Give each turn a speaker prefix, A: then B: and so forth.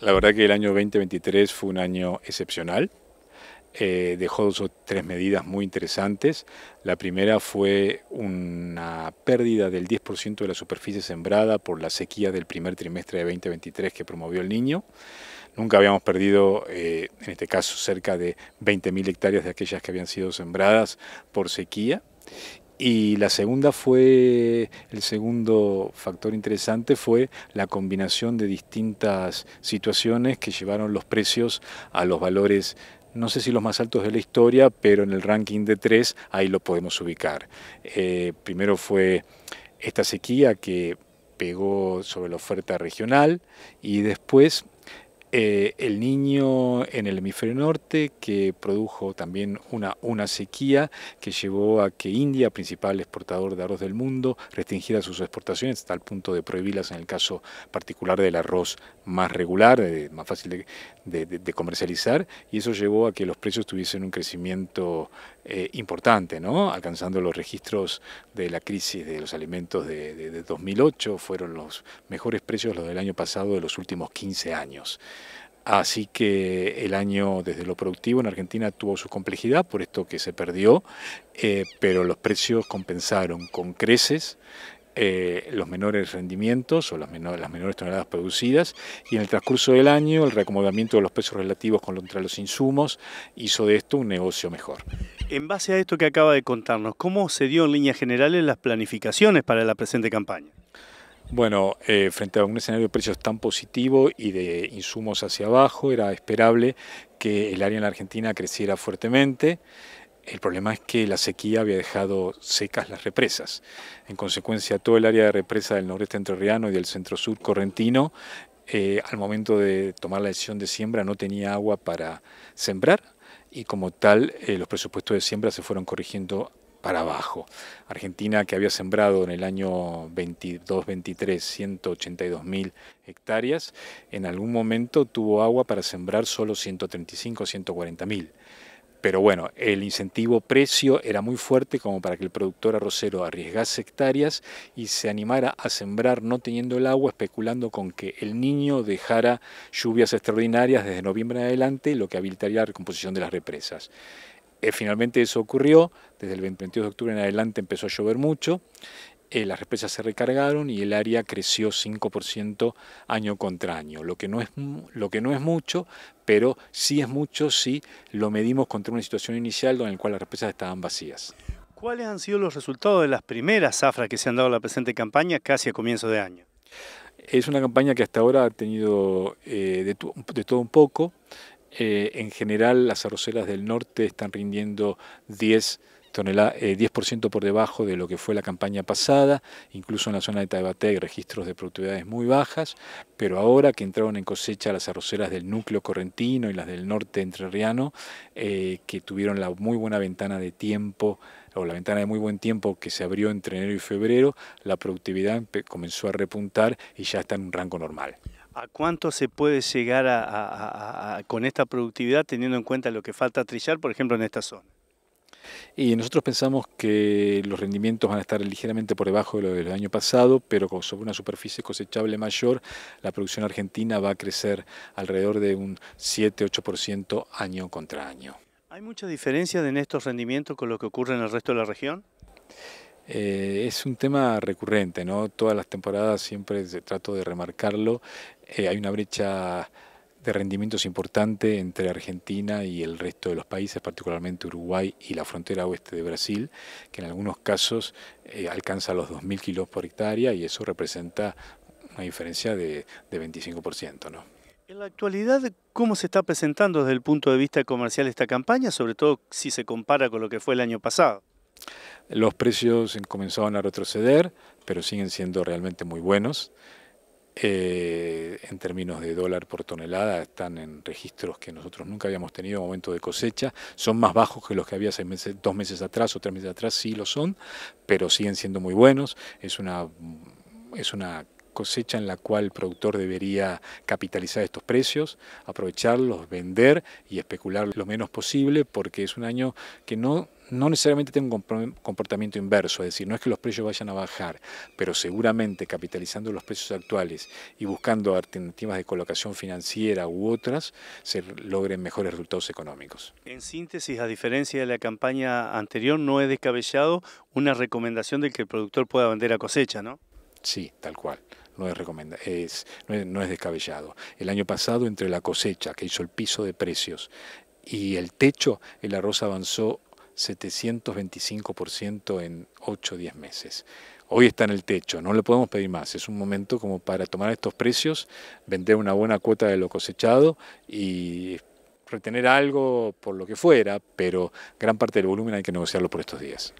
A: La verdad que el año 2023 fue un año excepcional. Eh, dejó dos o tres medidas muy interesantes. La primera fue una pérdida del 10% de la superficie sembrada por la sequía del primer trimestre de 2023 que promovió el niño. Nunca habíamos perdido, eh, en este caso, cerca de 20.000 hectáreas de aquellas que habían sido sembradas por sequía. Y la segunda fue, el segundo factor interesante fue la combinación de distintas situaciones que llevaron los precios a los valores, no sé si los más altos de la historia, pero en el ranking de tres ahí lo podemos ubicar. Eh, primero fue esta sequía que pegó sobre la oferta regional y después eh, el niño en el hemisferio norte, que produjo también una, una sequía que llevó a que India, principal exportador de arroz del mundo, restringiera sus exportaciones hasta el punto de prohibirlas en el caso particular del arroz más regular, eh, más fácil de, comercializar, y eso llevó a que los precios tuviesen un crecimiento eh, importante, ¿no? alcanzando los registros de la crisis de los alimentos de 2008, fueron los mejores precios los del año pasado de los últimos 15 años. Así que el año desde lo productivo en Argentina tuvo su complejidad, por esto que se perdió, eh, pero los precios compensaron con creces eh, los menores rendimientos o las, menores toneladas producidas y en el transcurso del año el reacomodamiento de los pesos relativos contra los insumos hizo de esto un negocio mejor.
B: En base a esto que acaba de contarnos, ¿cómo se dio en líneas generales las planificaciones para la presente campaña? Bueno, eh, frente a un escenario de precios tan positivo y de
A: insumos hacia abajo, era esperable que el área en la Argentina creciera fuertemente. El problema es que la sequía había dejado secas las represas. En consecuencia, todo el área de represa del noreste entrerriano y del centro-sur correntino, eh, al momento de tomar la decisión de siembra, no tenía agua para sembrar y como tal eh, los presupuestos de siembra se fueron corrigiendo para abajo. Argentina, que había sembrado en el año 22-23 182.000 hectáreas, en algún momento tuvo agua para sembrar solo 135-140.000. Pero bueno, el incentivo precio era muy fuerte como para que el productor arrocero arriesgase hectáreas y se animara a sembrar no teniendo el agua, especulando con que el niño dejara lluvias extraordinarias desde noviembre en adelante, lo que habilitaría la recomposición de las represas. Eh, finalmente eso ocurrió, desde el 22 de octubre en adelante empezó a llover mucho, eh, las represas se recargaron y el área creció 5% año contra año, lo que, no es, lo que no es mucho, pero sí es mucho si lo medimos contra una situación inicial en
B: la cual las represas estaban vacías. ¿Cuáles han sido los resultados de las primeras zafras que se han dado la presente campaña casi a comienzo de año? Es una campaña que hasta ahora ha tenido eh,
A: de todo un poco. Eh, en general las arroceras del norte están rindiendo 10 eh, por debajo de lo que fue la campaña pasada, incluso en la zona de Taibaté hay registros de productividades muy bajas, pero ahora que entraron en cosecha las arroceras del núcleo correntino y las del norte entrerriano, eh, que tuvieron la muy buena ventana de tiempo, o la ventana de muy buen tiempo que se abrió entre enero y febrero, la productividad comenzó a repuntar y ya está en un rango normal.
B: ¿A cuánto se puede llegar con esta productividad teniendo en cuenta lo que falta trillar, por ejemplo, en esta zona?
A: Y nosotros pensamos que los rendimientos van a estar ligeramente por debajo de lo del año pasado, pero sobre una superficie cosechable mayor, la producción argentina va a crecer alrededor de un 7-8% año contra año.
B: ¿Hay mucha diferencia en estos rendimientos con lo que ocurre en el resto de la región?
A: Eh, es un tema recurrente, ¿no? Todas las temporadas siempre trato de remarcarlo, eh, hay una brecha de rendimientos importante entre Argentina y el resto de los países, particularmente Uruguay y la frontera oeste de Brasil, que en algunos casos eh, alcanza los 2.000 kilos por hectárea y eso representa una diferencia de, 25%. ¿no?
B: En la actualidad, ¿cómo se está presentando desde el punto de vista comercial esta campaña, sobre todo si se compara con lo que fue el año pasado?
A: Los precios comenzaron a retroceder, pero siguen siendo realmente muy buenos. Eh, en términos de dólar por tonelada, están en registros que nosotros nunca habíamos tenido en momento de cosecha. Son más bajos que los que había seis meses, dos meses atrás o tres meses atrás, sí lo son, pero siguen siendo muy buenos. Es una, es una cosecha en la cual el productor debería capitalizar estos precios, aprovecharlos, vender y especular lo menos posible porque es un año que no, no necesariamente tiene un comportamiento inverso, es decir, no es que los precios vayan a bajar, pero seguramente capitalizando los precios actuales y buscando alternativas de colocación financiera u otras, se logren mejores resultados económicos.
B: En síntesis, a diferencia de la campaña anterior, no es descabellado una recomendación de que el productor pueda vender a cosecha, ¿no?
A: Sí, tal cual. No es, es, no es, descabellado. El año pasado, entre la cosecha que hizo el piso de precios y el techo, el arroz avanzó 725% en 8 o 10 meses. Hoy está en el techo, no le podemos pedir más. Es un momento como para tomar estos precios, vender una buena cuota de lo cosechado y retener algo por lo que fuera, pero gran parte del volumen hay que negociarlo por estos días.